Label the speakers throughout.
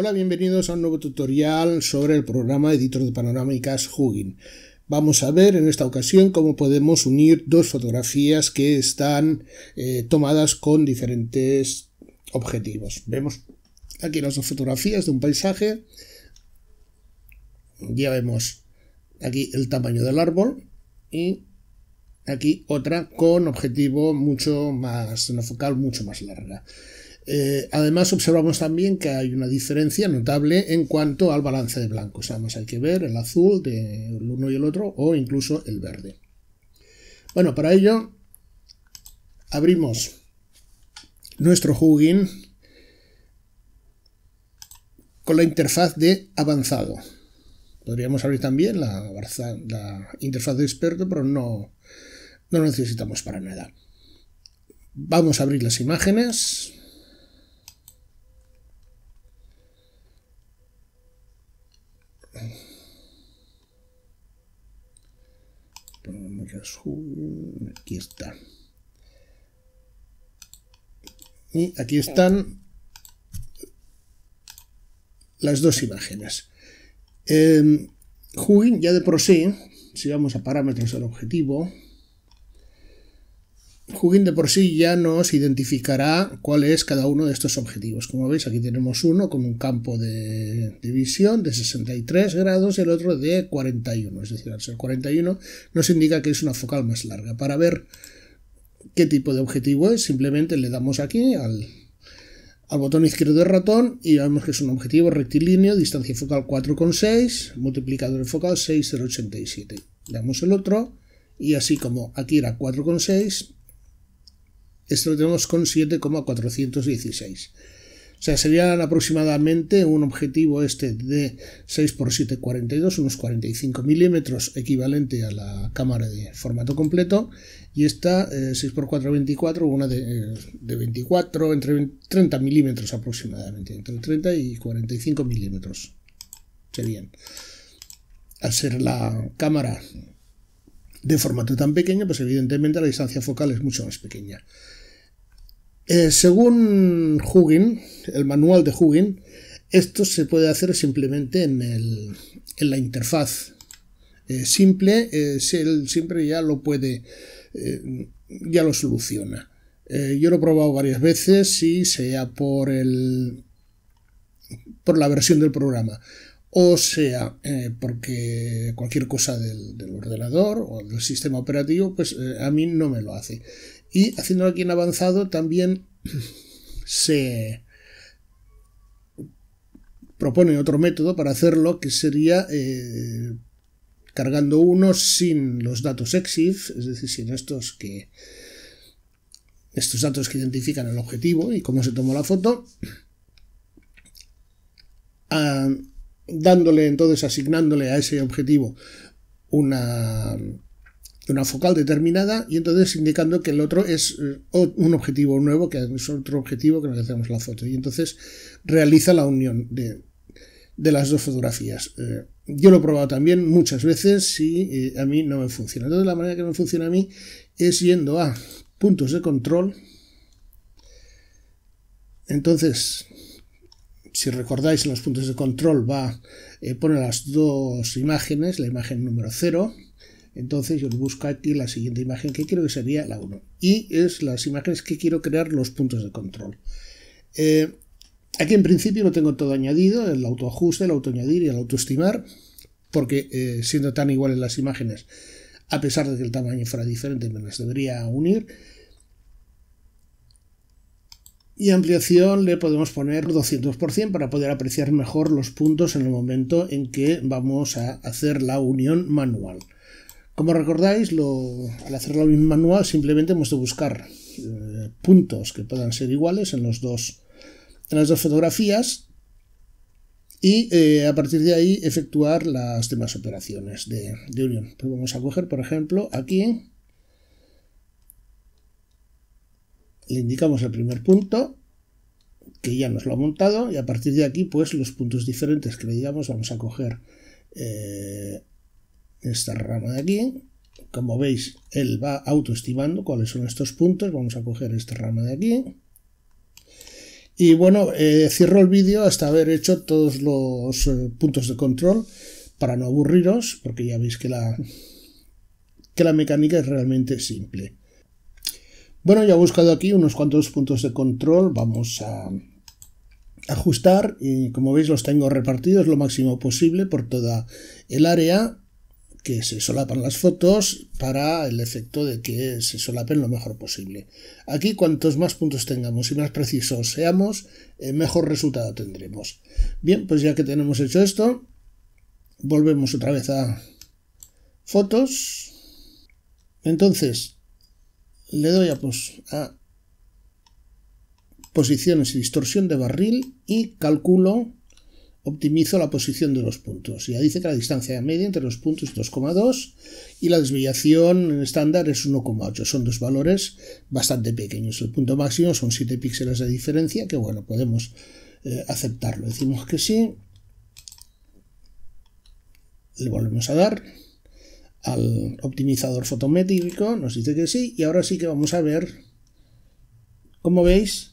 Speaker 1: Hola, bienvenidos a un nuevo tutorial sobre el programa Editor de Panorámicas Hugin. Vamos a ver en esta ocasión cómo podemos unir dos fotografías que están eh, tomadas con diferentes objetivos. Vemos aquí las dos fotografías de un paisaje. Ya vemos aquí el tamaño del árbol y aquí otra con objetivo mucho más, una focal mucho más larga. Eh, además, observamos también que hay una diferencia notable en cuanto al balance de blancos. Además, hay que ver el azul del de uno y el otro o incluso el verde. Bueno, para ello abrimos nuestro plugin con la interfaz de avanzado. Podríamos abrir también la, la interfaz de experto, pero no, no necesitamos para nada. Vamos a abrir las imágenes. Aquí está. Y aquí están las dos imágenes. Eh, ya de por sí, si vamos a parámetros del objetivo, Hugin de por sí ya nos identificará cuál es cada uno de estos objetivos. Como veis, aquí tenemos uno con un campo de, visión de 63 grados y el otro de 41. Es decir, el 41 nos indica que es una focal más larga. Para ver qué tipo de objetivo es, simplemente le damos aquí al, botón izquierdo del ratón y vemos que es un objetivo rectilíneo, distancia focal 4,6, multiplicador focal 6,087. Le damos el otro y así como aquí era 4,6, este lo tenemos con 7,416. O sea, serían aproximadamente un objetivo este de 6 x 7 42, unos 45 milímetros, equivalente a la cámara de formato completo. Y esta 6 x 424 una de, 24, eh, entre 30 milímetros aproximadamente, entre 30 y 45 milímetros serían. Al ser la cámara de formato tan pequeño, pues evidentemente la distancia focal es mucho más pequeña. Eh, según Hugin, el manual de Hugin, esto se puede hacer simplemente en, la interfaz. Eh, simple, eh, él siempre ya lo puede, ya lo soluciona. yo lo he probado varias veces si sea por, el, por la versión del programa o sea porque cualquier cosa del, ordenador o del sistema operativo, pues a mí no me lo hace. Y haciéndolo aquí en avanzado también se propone otro método para hacerlo que sería eh, cargando uno sin los datos EXIF, es decir, sin estos que estos datos que identifican el objetivo y cómo se tomó la foto, ah, dándole entonces, asignándole a ese objetivo una una focal determinada y entonces indicando que el otro es eh, un objetivo nuevo, que es otro objetivo que nos hacemos la foto. Y entonces realiza la unión de, las dos fotografías. Eh, yo lo he probado también muchas veces y eh, a mí no me funciona. Entonces la manera que me funciona a mí es yendo a puntos de control. Entonces, si recordáis, en los puntos de control va, pone las dos imágenes, la imagen número 0 entonces yo busco aquí la siguiente imagen que quiero, que sería la 1. Y es las imágenes que quiero crear los puntos de control. Eh, aquí en principio lo tengo todo añadido, el autoajuste, el autoañadir y el autoestimar, porque eh, siendo tan iguales las imágenes, a pesar de que el tamaño fuera diferente, me las debería unir. Y ampliación le podemos poner 200% para poder apreciar mejor los puntos en el momento en que vamos a hacer la unión manual. Como recordáis, lo, al hacerlo en manual simplemente hemos de buscar eh, puntos que puedan ser iguales en, las dos fotografías y eh, a partir de ahí efectuar las demás operaciones de, unión. Pues vamos a coger, por ejemplo, aquí le indicamos el primer punto que ya nos lo ha montado y a partir de aquí pues los puntos diferentes que le digamos vamos a coger eh, esta rama de aquí. Como veis, él va autoestimando cuáles son estos puntos. Vamos a coger esta rama de aquí. Y bueno, eh, cierro el vídeo hasta haber hecho todos los eh, puntos de control para no aburriros, porque ya veis que la, que la mecánica es realmente simple. Bueno, ya he buscado aquí unos cuantos puntos de control. Vamos a ajustar y como veis los tengo repartidos lo máximo posible por toda el área que se solapan las fotos para el efecto de que se solapen lo mejor posible. Aquí cuantos más puntos tengamos y más precisos seamos, eh, mejor resultado tendremos. Bien, pues ya que tenemos hecho esto, volvemos otra vez a fotos. Entonces, le doy a, posiciones y distorsión de barril y calculo optimizo la posición de los puntos. Ya dice que la distancia media entre los puntos es 2,2 y la desviación estándar es 1,8. Son dos valores bastante pequeños. El punto máximo son 7 píxeles de diferencia, que bueno, podemos eh, aceptarlo. Decimos que sí. Le volvemos a dar al optimizador fotométrico, nos dice que sí, y ahora sí que vamos a ver, como veis,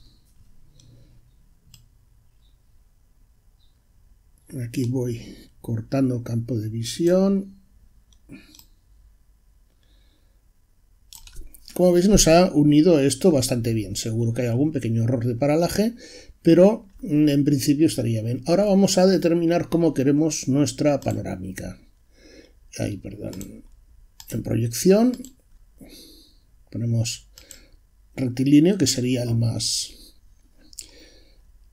Speaker 1: aquí voy cortando campo de visión. Como veis nos ha unido esto bastante bien. Seguro que hay algún pequeño error de paralaje, pero mm, en principio estaría bien. Ahora vamos a determinar cómo queremos nuestra panorámica. Ahí, perdón. En proyección ponemos rectilíneo, que sería el más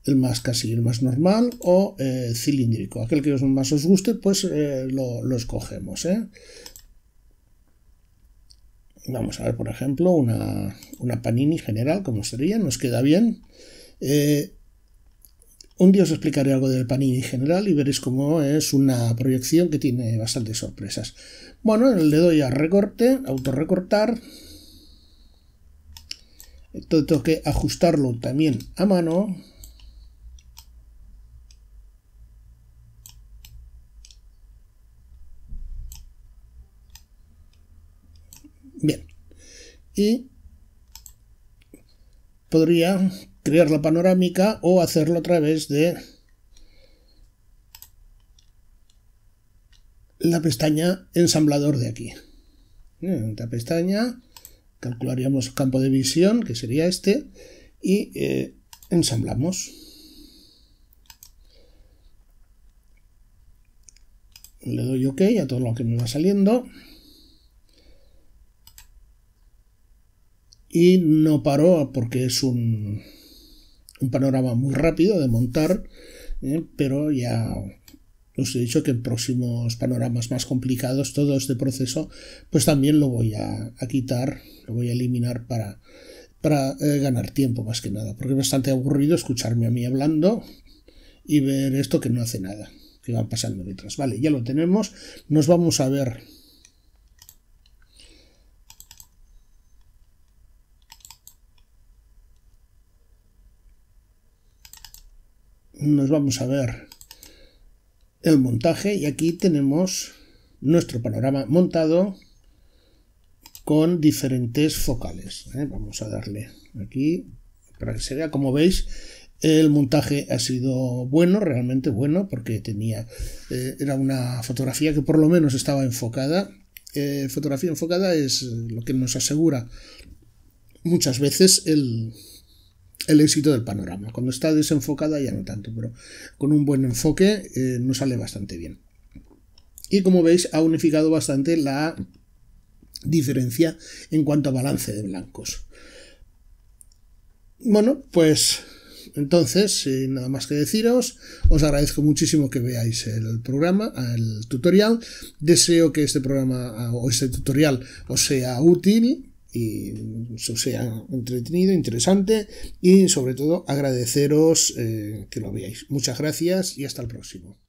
Speaker 1: el más casi el más normal o eh, cilíndrico. Aquel que más os guste, pues eh, lo, escogemos. ¿eh? Vamos a ver, por ejemplo, una, una panini general, como sería, nos queda bien. Eh, un día os explicaré algo del panini general y veréis cómo es una proyección que tiene bastantes sorpresas. Bueno, le doy a recorte, autorrecortar. Tengo que ajustarlo también a mano y podría crear la panorámica o hacerlo a través de la pestaña ensamblador de aquí. En esta pestaña calcularíamos campo de visión, que sería este, y eh, ensamblamos. Le doy OK a todo lo que me va saliendo. y no paró porque es un, un panorama muy rápido de montar, ¿eh? pero ya os he dicho que en próximos panoramas más complicados, todo este proceso, pues también lo voy a, quitar, lo voy a eliminar para, para eh, ganar tiempo más que nada, porque es bastante aburrido escucharme a mí hablando y ver esto que no hace nada, que va pasando detrás. Vale, ya lo tenemos, nos vamos a ver nos vamos a ver el montaje y aquí tenemos nuestro panorama montado con diferentes focales. ¿eh? Vamos a darle aquí para que se vea. Como veis, el montaje ha sido bueno, realmente bueno, porque tenía eh, era una fotografía que por lo menos estaba enfocada. Eh, fotografía enfocada es lo que nos asegura muchas veces el, el éxito del panorama. Cuando está desenfocada ya no tanto, pero con un buen enfoque eh, nos sale bastante bien. Y como veis ha unificado bastante la diferencia en cuanto a balance de blancos. Bueno, pues entonces, sin nada más que deciros, os agradezco muchísimo que veáis el programa, el tutorial. Deseo que este programa o este tutorial os sea útil y mm, os sea entretenido, interesante y sobre todo agradeceros eh, que lo veáis. Muchas gracias y hasta el próximo.